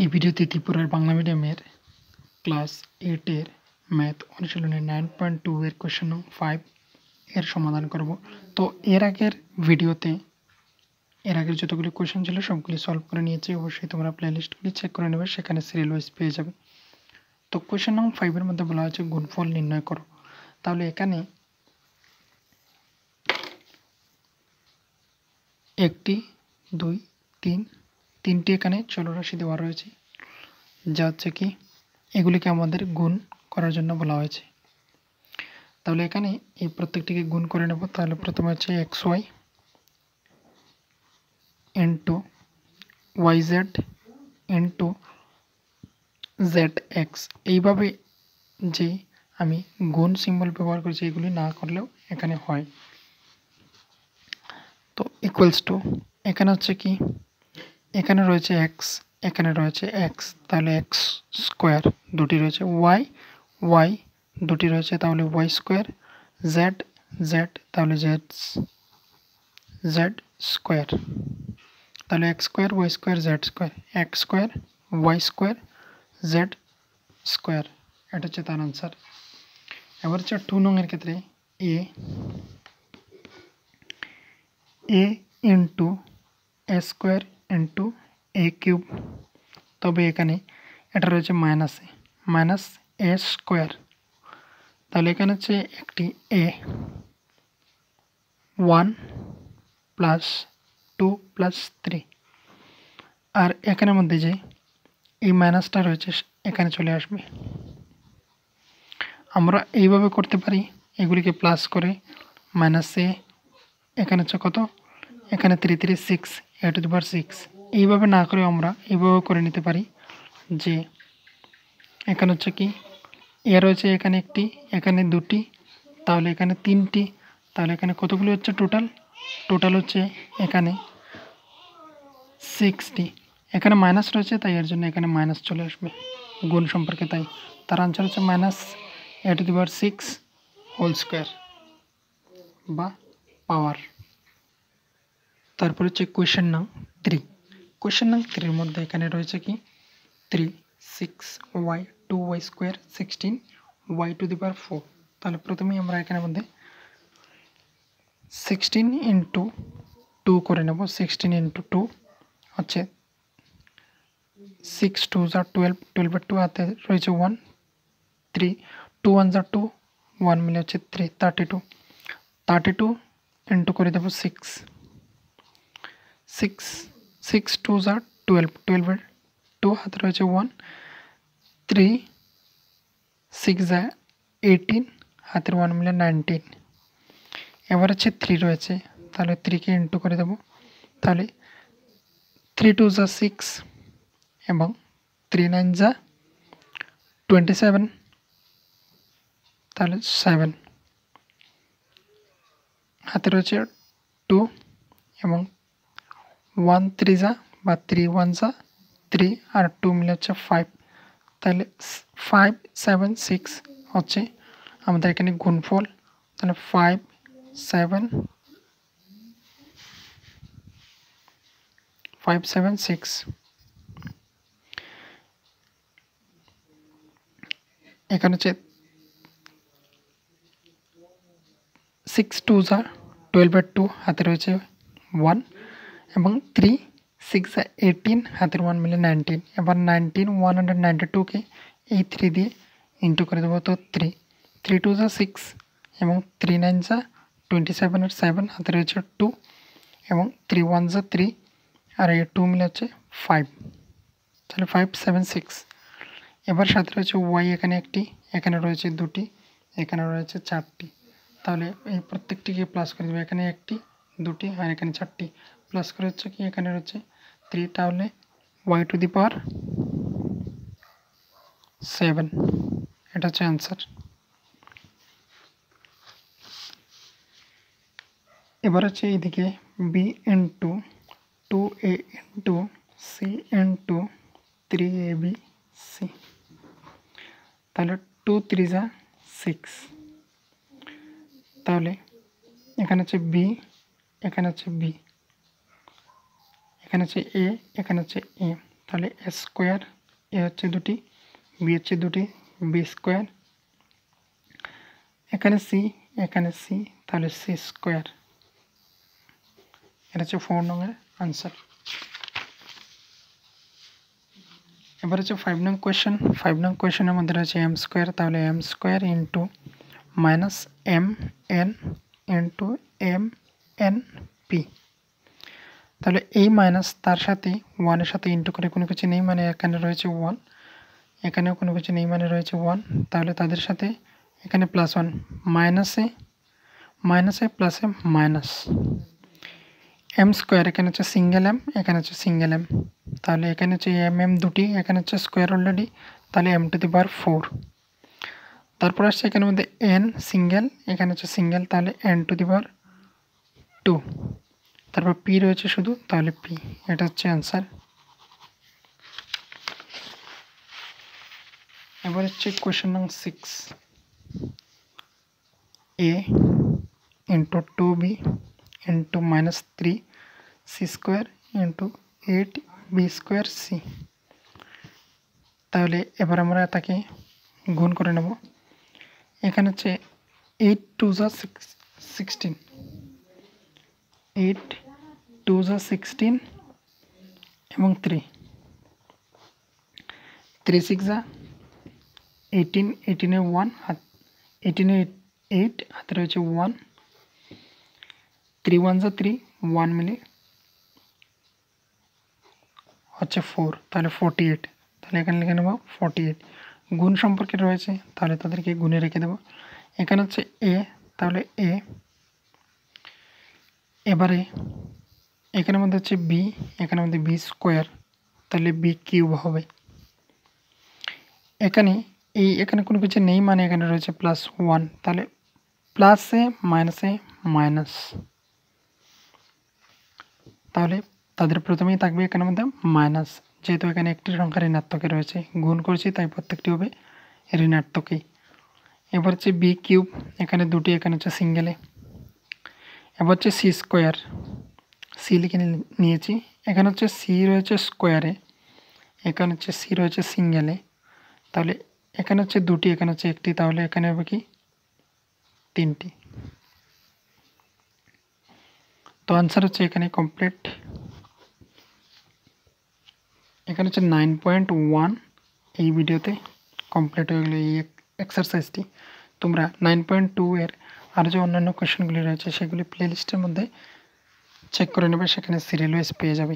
এই ভিডিওতে ত্রিপুরার বাংলা মিডিয়ামের ক্লাস এইটের ম্যাথ অনুশীলনে নাইন পয়েন্ট টু এর কোয়েশন নং ফাইভ এর সমাধান করব তো এর আগের ভিডিওতে এর আগের যতগুলি কোয়েশন ছিল সবগুলি সলভ করে নিয়েছি অবশ্যই তোমরা প্লে লিস্টগুলি চেক করে নেবে সেখানে সিরিয়াল ওয়াইজ পেয়ে যাবে তো কোয়েশন নং ফাইভের মধ্যে বলা হয়েছে গুণফল নির্ণয় করো তাহলে এখানে একটি দুই তিন তিনটি এখানে চলরাশি দেওয়া রয়েছে যা হচ্ছে কি এগুলিকে আমাদের গুণ করার জন্য বলা হয়েছে তাহলে এখানে এই প্রত্যেকটিকে গুণ করে নেব তাহলে প্রথমে হচ্ছে x y into y z into z x এইভাবে যে আমি গুণ সিম্বল ব্যবহার করেছি এগুলি না করলেও এখানে হয় তো ইকুয়ালস টু এখানে হচ্ছে কি এখানে রয়েছে এক্স এখানে রয়েছে x তাহলে x স্কয়ার দুটি রয়েছে y y দুটি রয়েছে তাহলে y স্কয়ার z z তাহলে z z স্কয়ার তাহলে x square y square z square x square y square z square এটা হচ্ছে তার आंसर এবারে হচ্ছে টু নং এর ক্ষেত্রে a a into s square into a cube তবে এখানে এটা রয়েছে মাইনাসে মাইনাস এ স্কোয়ার তাহলে এখানে হচ্ছে একটি a one plus two plus three আর এখানের মধ্যে যে এই মাইনাসটা রয়েছে এখানে চলে আসবে আমরা এইভাবে করতে পারি এগুলিকে প্লাস করে মাইনাসে এখানে হচ্ছে কত এখানে three three six a to the power six এইভাবে না করে আমরা এইভাবে করে নিতে পারি যে এখানে হচ্ছে কি এ রয়েছে এখানে একটি এখানে দুটি তাহলে এখানে তিনটি তাহলে এখানে কতগুলি হচ্ছে টোটাল টোটাল হচ্ছে এখানে সিক্সটি এখানে মাইনাস রয়েছে তাই এর জন্য এখানে মাইনাস চলে আসবে গুণ সম্পর্কে তাই তার আনসার হচ্ছে minus a to the power six whole square বা পাওয়ার তারপর হচ্ছে কোয়েশ্চেন নাম থ্রি কোয়েশ্চেন নাম্বার থ্রির মধ্যে এখানে রয়েছে কি three six y two y square sixteen y to the power four তাহলে প্রথমেই আমরা এখানে মধ্যে সিক্সটিন ইন্টু টু করে নেব সিক্সটিন ইন্টু টু হচ্ছে সিক্স টু জার টুয়েলভ টুয়েলভের টু হাতে রয়েছে ওয়ান থ্রি টু ওয়ান জার টু ওয়ান মিলে হচ্ছে three thirty two thirty two into করে দেবো সিক্স সিক্স সিক্স টু জার টুয়েলভ টুয়েলভের টু হাতে রয়েছে ওয়ান থ্রি সিক্স যা এইটিন হাতের ওয়ান মিলে নাইনটিন এবার হচ্ছে থ্রি রয়েছে তাহলে থ্রিকে ইন্টু করে দেব তাহলে থ্রি টু যা সিক্স এবং থ্রি নাইন যা টোয়েন্টি সেভেন তাহলে সেভেন হাতে রয়েছে টু এবং ওয়ান থ্রি যা বা থ্রি ওয়ান যা থ্রি আর টু মিলে হচ্ছে ফাইভ তাহলে ফাইভ সেভেন সিক্স হচ্ছে আমাদের এখানে গুণফল তাহলে five seven five seven six এখানে হচ্ছে সিক্স টু যা টুয়েলভ এর টু হাতে রয়েছে ওয়ান এবং থ্রি সিক্স এইটিন হাতের ওয়ান মিলে নাইনটিন এবার নাইনটিন ওয়ান হান্ড্রেড নাইনটি টুকে এই থ্রি দিয়ে ইন্টু করে দেবো তো থ্রি থ্রি টু যা সিক্স এবং থ্রি নাইন যা টোয়েন্টি সেভেন আর সেভেন হাতে রয়েছে টু এবং থ্রি ওয়ান যা থ্রি আর এই টু মিলে হচ্ছে ফাইভ তাহলে ফাইভ সেভেন সিক্স এবার সাথে রয়েছে ওয়াই এখানে একটি এখানে রয়েছে দুটি এখানে রয়েছে চারটি তাহলে এই প্রত্যেকটিকে প্লাস করে দেবে এখানে একটি দুটি আর এখানে চারটি প্লাস করে হচ্ছে কি এখানে রয়েছে থ্রি তাহলে y to the power seven এটা হচ্ছে অ্যান্সার এবার হচ্ছে এইদিকে b n two two a n two c n two three a b c তাহলে টু থ্রি যা সিক্স তাহলে এখানে হচ্ছে বি এখানে হচ্ছে বি এখানে হচ্ছে এ এখানে হচ্ছে এ তাহলে এ স্কোয়ার এ হচ্ছে দুটি বি হচ্ছে দুটি বি স্কোয়ার এখানে সি এখানে সি তাহলে সি স্কোয়ার এটা হচ্ছে ফোর নম্বরের আনসার এবার হচ্ছে ফাইভ নং কোয়েশন ফাইভ নং কোয়েশনের মধ্যে রয়েছে এম স্কোয়ার তাহলে m square into minus m n into m n p তাহলে এই মাইনাস তার সাথে ওয়ানের সাথে ইন্টু করে কোনো কিছু নেই মানে এখানে রয়েছে ওয়ান এখানেও কোনো কিছু নেই মানে রয়েছে ওয়ান তাহলে তাদের সাথে এখানে প্লাস ওয়ান মাইনাসে মাইনাসে প্লাসে মাইনাস এম স্কোয়ার এখানে হচ্ছে সিঙ্গেল এম এখানে হচ্ছে সিঙ্গেল এম তাহলে এখানে হচ্ছে এম এম দুটি এখানে হচ্ছে স্কোয়ার অলরেডি তাহলে এম টু দি বার ফোর তারপর আসছে এখানের মধ্যে এন সিঙ্গেল এখানে হচ্ছে সিঙ্গেল তাহলে এন টু দি বার টু তারপর পি রয়েছে শুধু তাহলে পি এটা হচ্ছে অ্যান্সার এবার হচ্ছে কোয়েশন নং six a into two b into minus three c square into eight b square c তাহলে এবার আমরা তাকে গুণ করে নেব এখানে হচ্ছে এইট টু জা সিক্স সিক্সটিন এইট টু জা সিক্সটিন এবং থ্রি থ্রি সিক্স জা এইটিন এইটিনে ওয়ান হাত এইটিনে এইট হাতে রয়েছে ওয়ান থ্রি ওয়ান জা থ্রি ওয়ান মিলে হচ্ছে ফোর তাহলে ফোরটি এইট তাহলে এখানে লিখে নেব ফোরটি এইট গুণ সম্পর্কে রয়েছে তাহলে তাদেরকে গুণে রেখে দেবো এখানে হচ্ছে এ তাহলে এ এবারে এখানে মধ্যে হচ্ছে বি এখানে মধ্যে বি স্কোয়ার তাহলে বি কিউব হবে এখানে এই এখানে কোনো কিছু নেই মানে এখানে রয়েছে প্লাস ওয়ান তাহলে প্লাসে মাইনাসে মাইনাস তাহলে তাদের প্রথমেই থাকবে এখানে মধ্যে মাইনাস যেহেতু এখানে একটি সংখ্যা ঋণাত্মকে রয়েছে গুণ করছি তাই প্রত্যেকটি হবে ঋণাত্মকেই এবার হচ্ছে বি কিউব এখানে দুটি এখানে হচ্ছে সিঙ্গেলে এভাবে হচ্ছে c স্কয়ার c লিখে নিয়েছি এখানে হচ্ছে c রয়েছে স্কোয়ারে এখানে হচ্ছে c রয়েছে সিঙ্গলে তাহলে এখানে হচ্ছে দুটি এখানে হচ্ছে একটি তাহলে এখানে হবে কি তিনটি তো आंसर হচ্ছে এখানে কমপ্লিট এখানে হচ্ছে 9.1 এই ভিডিওতে কমপ্লিট হয়ে গেল এই এক্সারসাইজটি তোমরা 9.2 এর আরও যে অন্যান্য কোয়েশনগুলি রয়েছে সেগুলি প্লেলিস্টের মধ্যে চেক করে নেবে সেখানে সিরিয়াল ওয়েস পেয়ে যাবে